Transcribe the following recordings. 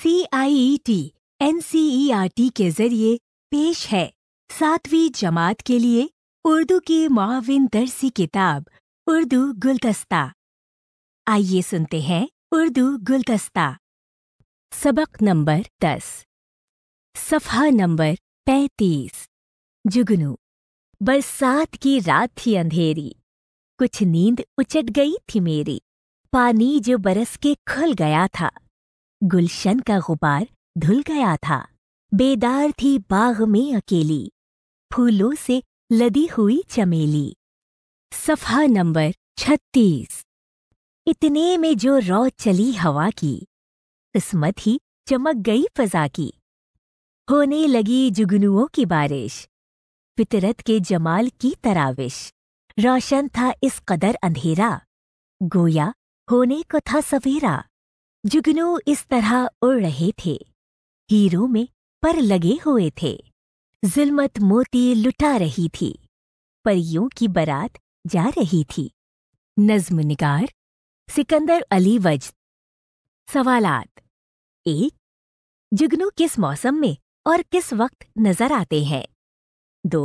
C I E T N C E R T के जरिए पेश है सातवीं जमात के लिए उर्दू की माविन दरसी किताब उर्दू गुलदस्ता आइए सुनते हैं उर्दू गुलदस्ता सबक नंबर दस सफा नंबर पैंतीस जुगनू बरसात की रात थी अंधेरी कुछ नींद उचट गई थी मेरी पानी जो बरस के खुल गया था गुलशन का गुबार धुल गया था बेदार थी बाग में अकेली फूलों से लदी हुई चमेली सफा नंबर छत्तीस इतने में जो रौ चली हवा की किस्मत ही चमक गई फजा की होने लगी जुगनुओं की बारिश फितरत के जमाल की तराविश रोशन था इस कदर अंधेरा गोया होने को था सवेरा जुगनू इस तरह उड़ रहे थे हीरों में पर लगे हुए थे जुलमत मोती लुटा रही थी परियों की बरात जा रही थी नज्म निगार सिकंदर अली वज सवालात एक जुगनू किस मौसम में और किस वक्त नजर आते हैं दो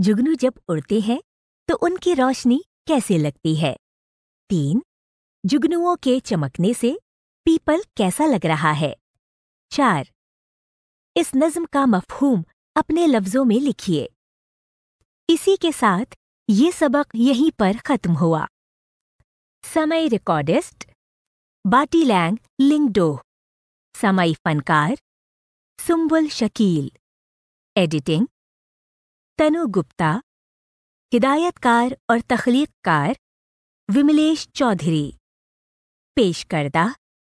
जुगनू जब उड़ते हैं तो उनकी रोशनी कैसे लगती है तीन जुगनुओं के चमकने से पीपल कैसा लग रहा है चार इस नज्म का मफहूम अपने लफ्जों में लिखिए इसी के साथ ये सबक यहीं पर खत्म हुआ समय रिकॉर्डिस्ट बाटी लैंग लिंगडो समय फनकार सुम्बुल शकील एडिटिंग तनु गुप्ता हिदायतकार और तख्लीकार विमलेश चौधरी पेश करदा